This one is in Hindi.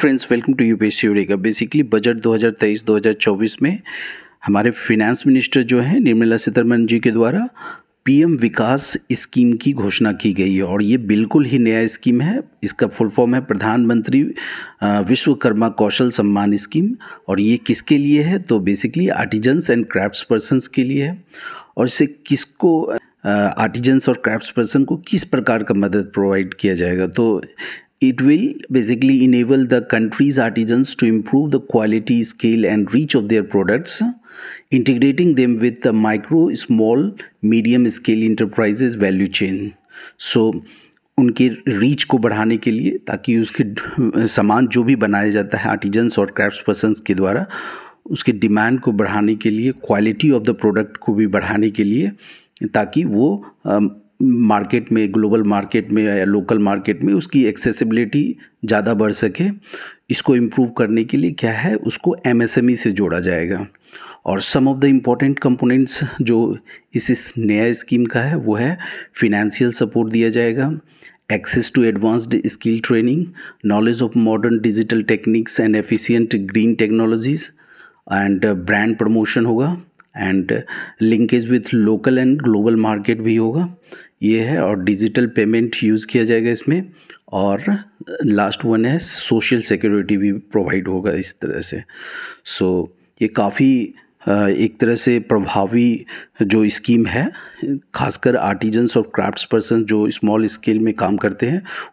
फ्रेंड्स वेलकम टू यूपीएससी का बेसिकली बजट 2023-2024 में हमारे फिनेंस मिनिस्टर जो हैं निर्मला सीतारमन जी के द्वारा पीएम विकास स्कीम की घोषणा की गई है और ये बिल्कुल ही नया स्कीम है इसका फुल फॉर्म है प्रधानमंत्री विश्वकर्मा कौशल सम्मान स्कीम और ये किसके लिए है तो basically artisans and crafts persons के लिए है और इसे किसको आर्टिजन्स और क्राफ्ट पर्सन को किस प्रकार का मदद प्रोवाइड किया जाएगा तो It will basically enable the country's artisans to improve the quality, scale, and reach of their products, integrating them with the micro, small, medium scale enterprises value chain. So, उनके रीच को बढ़ाने के लिए ताकि उसके सामान जो भी बनाया जाता है आर्टिजन्स और क्राफ्ट पर्सनस के द्वारा उसके डिमांड को बढ़ाने के लिए क्वालिटी ऑफ द प्रोडक्ट को भी बढ़ाने के लिए ताकि वो मार्केट में ग्लोबल मार्केट में या लोकल मार्केट में उसकी एक्सेसिबिलिटी ज़्यादा बढ़ सके इसको इम्प्रूव करने के लिए क्या है उसको एम e से जोड़ा जाएगा और some of the important components जो इस इस नया स्कीम का है वो है फिनेंशियल सपोर्ट दिया जाएगा access to advanced skill training knowledge of modern digital techniques and efficient green technologies and brand promotion होगा and linkage with local and global market भी होगा ये है और डिजिटल पेमेंट यूज़ किया जाएगा इसमें और लास्ट वन है सोशल सिक्योरिटी भी प्रोवाइड होगा इस तरह से सो so, ये काफ़ी एक तरह से प्रभावी जो स्कीम है खासकर आर्टिजन्स और क्राफ्ट्स पर्सन जो स्मॉल स्केल में काम करते हैं